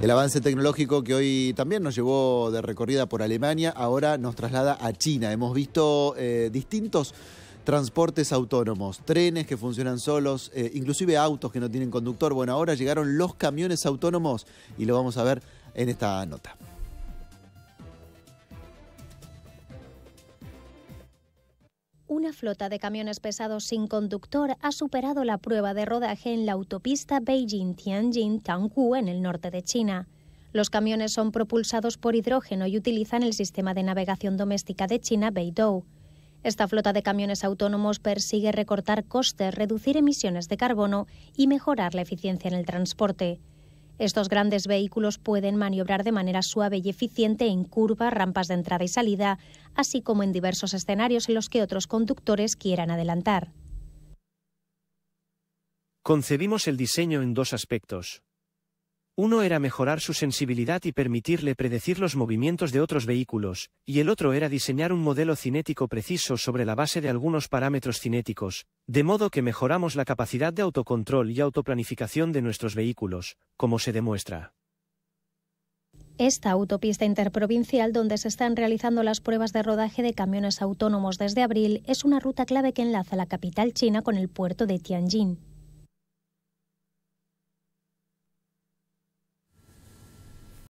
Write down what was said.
El avance tecnológico que hoy también nos llevó de recorrida por Alemania, ahora nos traslada a China. Hemos visto eh, distintos transportes autónomos, trenes que funcionan solos, eh, inclusive autos que no tienen conductor. Bueno, ahora llegaron los camiones autónomos y lo vamos a ver en esta nota. una flota de camiones pesados sin conductor ha superado la prueba de rodaje en la autopista beijing tianjin Tangku, en el norte de China. Los camiones son propulsados por hidrógeno y utilizan el sistema de navegación doméstica de China Beidou. Esta flota de camiones autónomos persigue recortar costes, reducir emisiones de carbono y mejorar la eficiencia en el transporte. Estos grandes vehículos pueden maniobrar de manera suave y eficiente en curvas, rampas de entrada y salida, así como en diversos escenarios en los que otros conductores quieran adelantar. Concebimos el diseño en dos aspectos, uno era mejorar su sensibilidad y permitirle predecir los movimientos de otros vehículos, y el otro era diseñar un modelo cinético preciso sobre la base de algunos parámetros cinéticos, de modo que mejoramos la capacidad de autocontrol y autoplanificación de nuestros vehículos, como se demuestra. Esta autopista interprovincial donde se están realizando las pruebas de rodaje de camiones autónomos desde abril es una ruta clave que enlaza la capital china con el puerto de Tianjin.